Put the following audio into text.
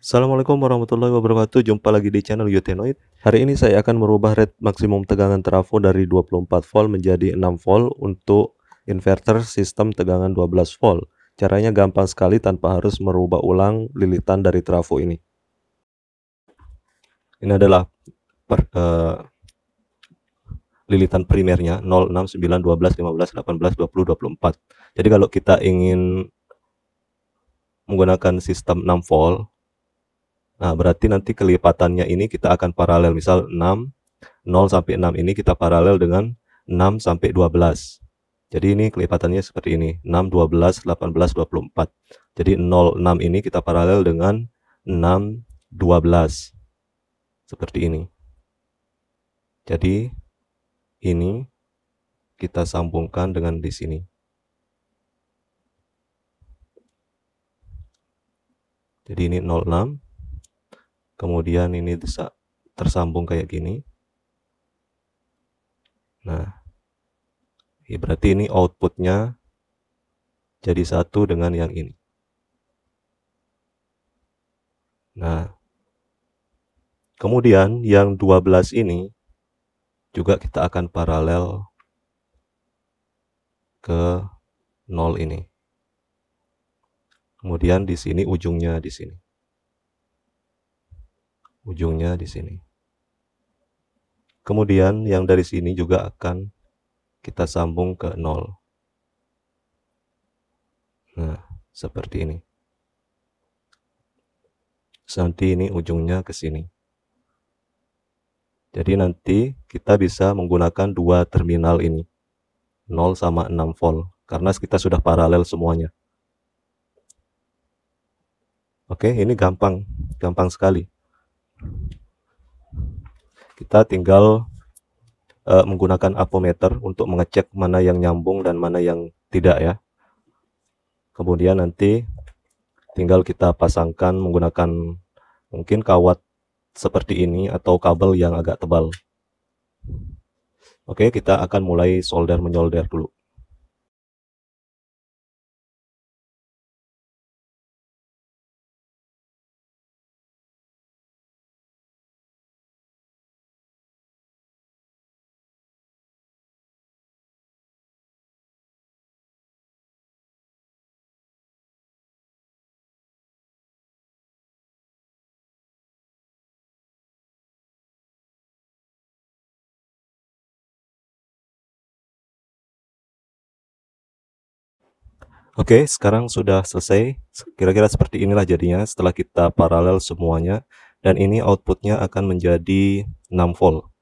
Assalamualaikum warahmatullahi wabarakatuh Jumpa lagi di channel Yotenoid Hari ini saya akan merubah rate maksimum tegangan trafo dari 24 volt menjadi 6 volt Untuk inverter sistem tegangan 12 volt Caranya gampang sekali tanpa harus merubah ulang lilitan dari trafo ini Ini adalah per, uh, lilitan primernya 0, 6, 9, 12, 15, 18, 20, 24 Jadi kalau kita ingin menggunakan sistem 6 volt Nah, berarti nanti kelipatannya ini kita akan paralel. Misal 6, 0 sampai 6 ini kita paralel dengan 6 sampai 12. Jadi ini kelipatannya seperti ini. 6, 12, 18, 24. Jadi 0, 6 ini kita paralel dengan 6, 12. Seperti ini. Jadi ini kita sambungkan dengan di sini. Jadi ini 06, kemudian ini bisa tersambung kayak gini nah ya berarti ini outputnya jadi satu dengan yang ini nah kemudian yang 12 ini juga kita akan paralel ke nol ini kemudian di sini ujungnya di sini ujungnya di sini. Kemudian yang dari sini juga akan kita sambung ke nol. Nah, seperti ini. Nanti ini ujungnya ke sini. Jadi nanti kita bisa menggunakan dua terminal ini. 0 sama 6 volt. Karena kita sudah paralel semuanya. Oke, ini gampang. Gampang sekali. Kita tinggal uh, menggunakan apometer untuk mengecek mana yang nyambung dan mana yang tidak ya. Kemudian nanti tinggal kita pasangkan menggunakan mungkin kawat seperti ini atau kabel yang agak tebal. Oke, kita akan mulai solder menyolder dulu. Oke, sekarang sudah selesai. Kira-kira seperti inilah jadinya setelah kita paralel semuanya. Dan ini outputnya akan menjadi 6 volt.